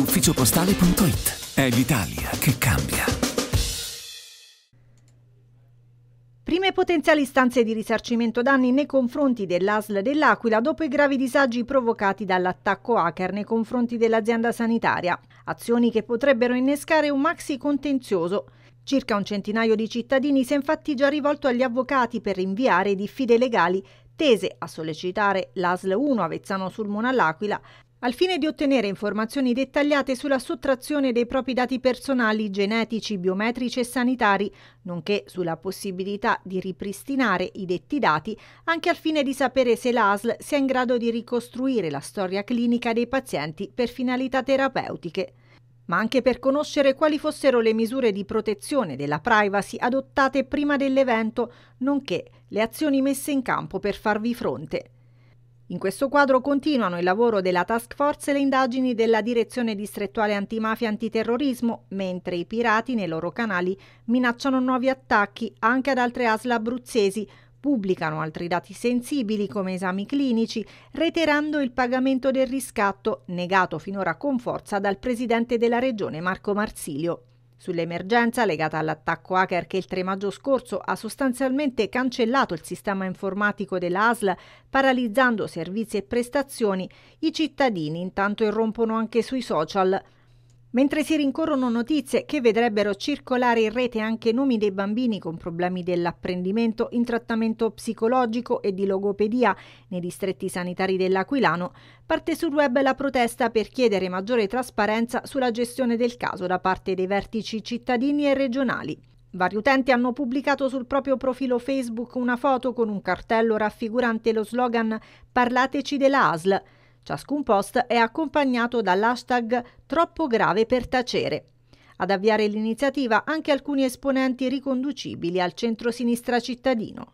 ufficiopostale.it. È l'Italia che cambia. Prime potenziali stanze di risarcimento danni nei confronti dell'ASL dell'Aquila dopo i gravi disagi provocati dall'attacco hacker nei confronti dell'azienda sanitaria. Azioni che potrebbero innescare un maxi contenzioso. Circa un centinaio di cittadini si è infatti già rivolto agli avvocati per rinviare diffide legali tese a sollecitare l'ASL 1 Avezzano sul Mona all'Aquila al fine di ottenere informazioni dettagliate sulla sottrazione dei propri dati personali, genetici, biometrici e sanitari, nonché sulla possibilità di ripristinare i detti dati, anche al fine di sapere se l'ASL sia in grado di ricostruire la storia clinica dei pazienti per finalità terapeutiche ma anche per conoscere quali fossero le misure di protezione della privacy adottate prima dell'evento, nonché le azioni messe in campo per farvi fronte. In questo quadro continuano il lavoro della task force e le indagini della Direzione Distrettuale Antimafia e Antiterrorismo, mentre i pirati nei loro canali minacciano nuovi attacchi anche ad altre ASL abruzzesi, pubblicano altri dati sensibili come esami clinici, reiterando il pagamento del riscatto, negato finora con forza dal presidente della regione Marco Marsilio. Sull'emergenza legata all'attacco hacker che il 3 maggio scorso ha sostanzialmente cancellato il sistema informatico dell'ASL, paralizzando servizi e prestazioni, i cittadini intanto irrompono anche sui social. Mentre si rincorrono notizie che vedrebbero circolare in rete anche nomi dei bambini con problemi dell'apprendimento in trattamento psicologico e di logopedia nei distretti sanitari dell'Aquilano, parte sul web la protesta per chiedere maggiore trasparenza sulla gestione del caso da parte dei vertici cittadini e regionali. Vari utenti hanno pubblicato sul proprio profilo Facebook una foto con un cartello raffigurante lo slogan Parlateci della ASL. Ciascun post è accompagnato dall'hashtag troppo grave per tacere. Ad avviare l'iniziativa anche alcuni esponenti riconducibili al centro-sinistra cittadino.